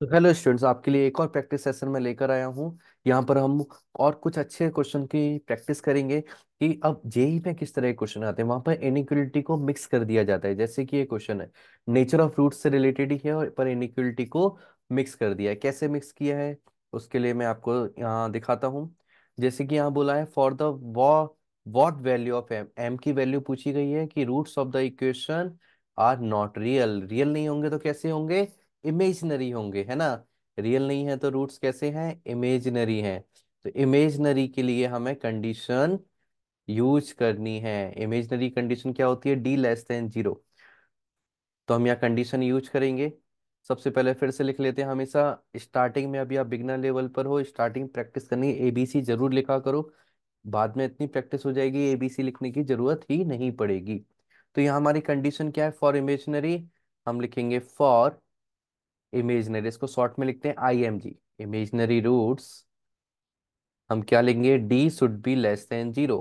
तो hello students आपके लिए एक और प्रैक्टिस सेशन में लेकर आया हूँ यहाँ पर हम और कुछ अच्छे क्वेश्चन की प्रैक्टिस करेंगे कि अब जेई में किस तरह के क्वेश्चन आते हैं वहाँ पर इनिक्वलिटी को मिक्स कर दिया जाता है जैसे कि ये क्वेश्चन है नेचर ऑफ रूट से रिलेटेड ही है और पर इनिक्वलिटी को मिक्स कर दिया है कैसे मिक्स किया है उसके लिए मैं आपको यहाँ दिखाता हूँ जैसे कि यहाँ बोला है for the what value of M M की वैल्यू पूछी गई है कि roots of the equation are not real real नहीं होंगे तो कैसे होंगे इमेजनरी होंगे है ना रियल नहीं है तो रूट्स कैसे हैं इमेजनरी हैं तो इमेजनरी के लिए हमें कंडीशन यूज करनी है इमेजनरी कंडीशन क्या होती है डी लेस देन जीरो तो हम यहाँ कंडीशन यूज करेंगे सबसे पहले फिर से लिख लेते हैं हमेशा स्टार्टिंग में अभी आप बिगनर लेवल पर हो स्टार्टिंग प्रैक्टिस करनी है एबीसी जरूर लिखा करो बाद में इतनी प्रैक्टिस हो जाएगी एबीसी लिखने की जरूरत ही नहीं पड़ेगी तो यहाँ हमारी कंडीशन क्या है फॉर इमेजनरी हम लिखेंगे फॉर इमेजनरी इसको शॉर्ट में लिखते हैं I M G imaginary roots हम क्या लेंगे D should be less than zero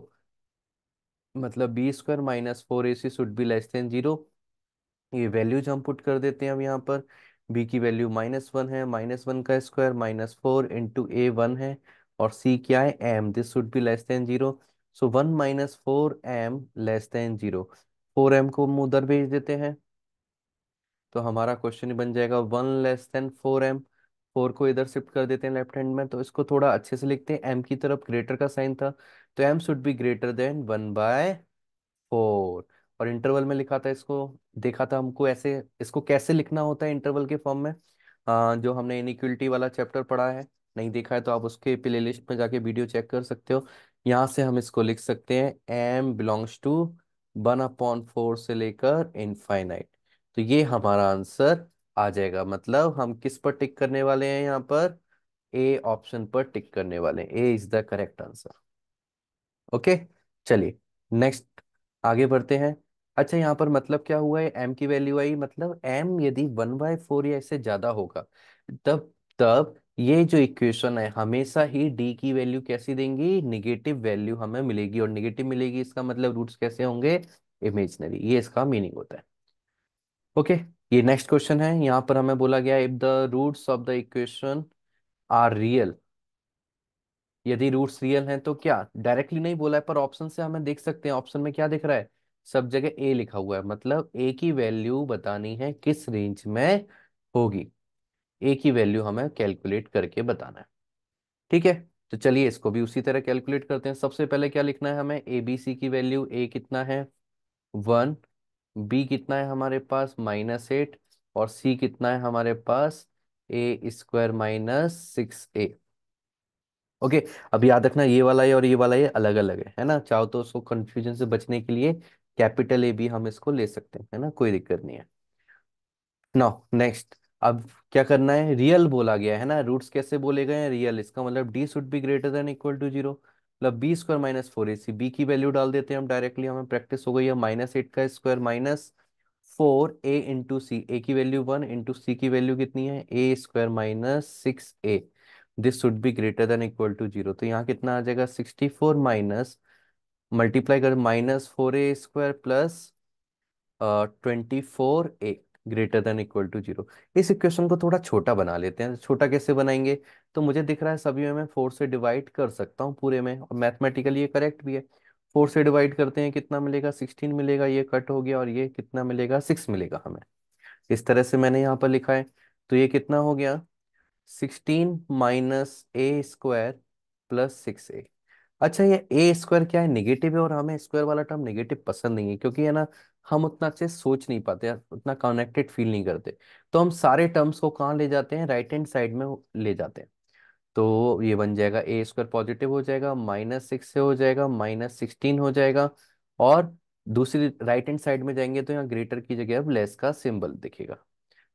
मतलब B square minus four A C should be less than zero ये वैल्यूज हम पुट कर देते हैं हम यहाँ पर b की वैल्यू माइनस वन है माइनस वन का square minus four into A one है और c क्या है M this should be less than zero so one minus four M less than zero four M को हम उधर भेज देते हैं तो हमारा क्वेश्चन बन जाएगा one less than four M four को इधर शिफ्ट कर देते हैं लेफ्ट हैंड में तो इसको थोड़ा अच्छे से लिखते हैं एम की तरफ ग्रेटर का साइन था तो M should be greater than one by four और इंटरवल में लिखा था इसको देखा था हमको ऐसे इसको कैसे लिखना होता है इंटरवल के फॉर्म में आ, जो हमने इनिक्वलिटी वाला चैप्टर पढ़ा है नहीं देखा है तो आप उसके प्ले लिस्ट में जाके वीडियो चेक कर सकते हो यहाँ से हम इसको लिख सकते हैं M belongs to one upon four से लेकर इनफाइनाइट तो ये हमारा आंसर आ जाएगा मतलब हम किस पर टिक करने वाले हैं यहाँ पर ए ऑप्शन पर टिक करने वाले हैं A is the correct answer okay चलिए नेक्स्ट आगे बढ़ते हैं अच्छा यहाँ पर मतलब क्या हुआ है एम की वैल्यू आई मतलब एम यदि वन बाय फोर या इससे ज्यादा होगा तब तब ये जो इक्वेशन है हमेशा ही डी की वैल्यू कैसी देंगी निगेटिव वैल्यू हमें मिलेगी और निगेटिव मिलेगी इसका मतलब रूट्स कैसे होंगे इमेजनरी ये इसका मीनिंग होता है ओके ये नेक्स्ट क्वेश्चन है यहाँ पर हमें बोला गया if the roots of the equation are real यदि रूट्स रियल हैं तो क्या डायरेक्टली नहीं बोला है पर ऑप्शन से हमें देख सकते हैं ऑप्शन में क्या दिख रहा है सब जगह ए लिखा हुआ है मतलब ए की वैल्यू बतानी है किस रेंज में होगी ए की वैल्यू हमें कैलकुलेट करके बताना है ठीक है तो चलिए इसको भी उसी तरह कैलकुलेट करते हैं सबसे पहले क्या लिखना है हमें ए बी सी की वैल्यू ए कितना है वन बी कितना है हमारे पास माइनस एट और सी कितना है हमारे पास A square minus six A okay अब याद रखना ये वाला है और ये वाला ये अलग अलग है है ना चाहो तो उसको कंफ्यूजन से बचने के लिए कैपिटल ए भी हम इसको ले सकते हैं है ना कोई दिक्कत नहीं है नो नेक्स्ट अब क्या करना है रियल बोला गया है ना रूट्स कैसे बोले गए हैं रियल इसका मतलब D should be greater than equal to zero मतलब B square minus four A C B की वैल्यू डाल देते हैं हम डायरेक्टली हमें प्रैक्टिस हो गई है माइनस एट का square minus four A into C A की वैल्यू वन इंटू सी की वैल्यू कितनी है A square minus six A this should be greater than equal to zero तो यहाँ कितना आ जाएगा सिक्सटी फोर माइनस मल्टीप्लाई कर minus four A square plus twenty four A greater than equal to zero इस equation को थोड़ा छोटा बना लेते हैं छोटा कैसे बनाएंगे तो मुझे दिख रहा है सभी में मैं फोर से डिवाइड कर सकता हूँ पूरे में और मैथमेटिकली ये करेक्ट भी है फोर से डिवाइड करते हैं कितना मिलेगा सिक्सटीन मिलेगा ये कट हो गया और ये कितना मिलेगा सिक्स मिलेगा हमें इस तरह से मैंने यहाँ पर लिखा है तो ये कितना हो गया sixteen minus A square plus six A अच्छा ये ए स्क्वायर क्या है निगेटिव है और हमें स्क्वायर वाला टर्म निगेटिव पसंद नहीं है क्योंकि है ना हम उतना अच्छे सोच नहीं पाते उतना कनेक्टेड फील नहीं करते तो हम सारे टर्म्स को कहाँ ले जाते हैं राइट हैंड साइड में ले जाते हैं तो ये बन जाएगा ए स्क्वायर पॉजिटिव हो जाएगा माइनस सिक्स से हो जाएगा माइनस सिक्सटीन हो जाएगा और दूसरी राइट हैंड साइड में जाएंगे तो यहाँ ग्रेटर की जगह अब लेस का सिंबल दिखेगा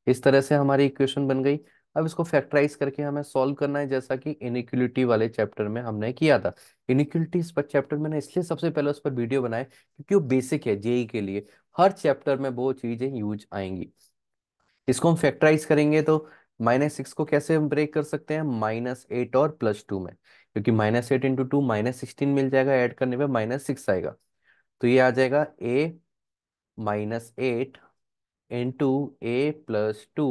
इस तरह से हमारी इक्वेशन बन गई अब इसको फैक्टराइज करके हमें सॉल्व करना है जैसा कि इनिक्यूलिटी वाले चैप्टर में हमने किया था इनिक्यूलिटी इस पर चैप्टर मैंने इसलिए सबसे पहले उस पर वीडियो बनाए क्योंकि वो बेसिक है जेई e के लिए हर चैप्टर में वो चीजें यूज आएंगी इसको हम फैक्टराइज करेंगे तो माइनस सिक्स को कैसे हम ब्रेक कर सकते हैं माइनस एट और प्लस टू में क्योंकि minus eight into two minus sixteen मिल जाएगा ऐड करने पे माइनस सिक्स आएगा तो ये आ जाएगा A minus eight into A plus two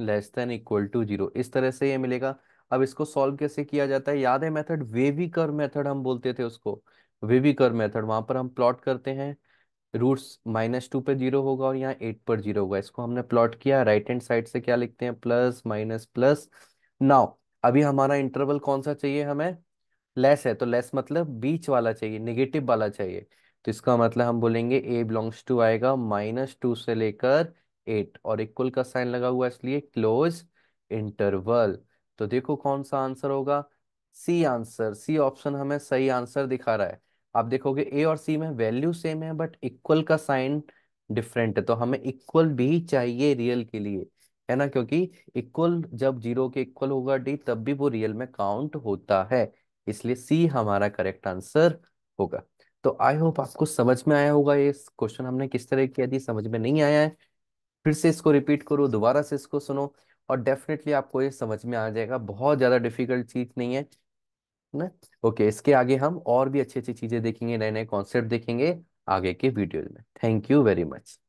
less than equal to zero इस तरह से ये मिलेगा अब इसको सॉल्व कैसे किया जाता है याद है मेथड वेवी कर मेथड हम बोलते थे उसको वेवी कर मेथड वहां पर हम प्लॉट करते हैं रूट्स माइनस टू पर जीरो होगा और यहाँ एट पर जीरो होगा इसको हमने प्लॉट किया राइट हैंड साइड से क्या लिखते हैं प्लस माइनस प्लस नाउ अभी हमारा इंटरवल कौन सा चाहिए हमें लेस है तो लेस मतलब बीच वाला चाहिए निगेटिव वाला चाहिए तो इसका मतलब हम बोलेंगे ए बिलोंग्स टू आएगा माइनस टू से लेकर एट और इक्वल का साइन लगा हुआ इसलिए क्लोज इंटरवल तो देखो कौन सा आंसर होगा सी आंसर सी ऑप्शन हमें सही आंसर दिखा रहा है आप देखोगे ए और सी में वैल्यू सेम है बट इक्वल का साइन डिफरेंट है तो हमें इक्वल भी चाहिए रियल के लिए है ना क्योंकि इक्वल जब जीरो के इक्वल होगा डी तब भी वो रियल में काउंट होता है इसलिए सी हमारा करेक्ट आंसर होगा तो आई होप आपको समझ में आया होगा ये क्वेश्चन हमने किस तरह किया थी समझ में नहीं आया है फिर से इसको रिपीट करो दोबारा से इसको सुनो और डेफिनेटली आपको ये समझ में आ जाएगा बहुत ज़्यादा डिफिकल्ट चीज़ नहीं है ना ओके इसके आगे हम और भी अच्छी अच्छी चीजें देखेंगे नए नए कॉन्सेप्ट देखेंगे आगे के वीडियोज में थैंक यू वेरी मच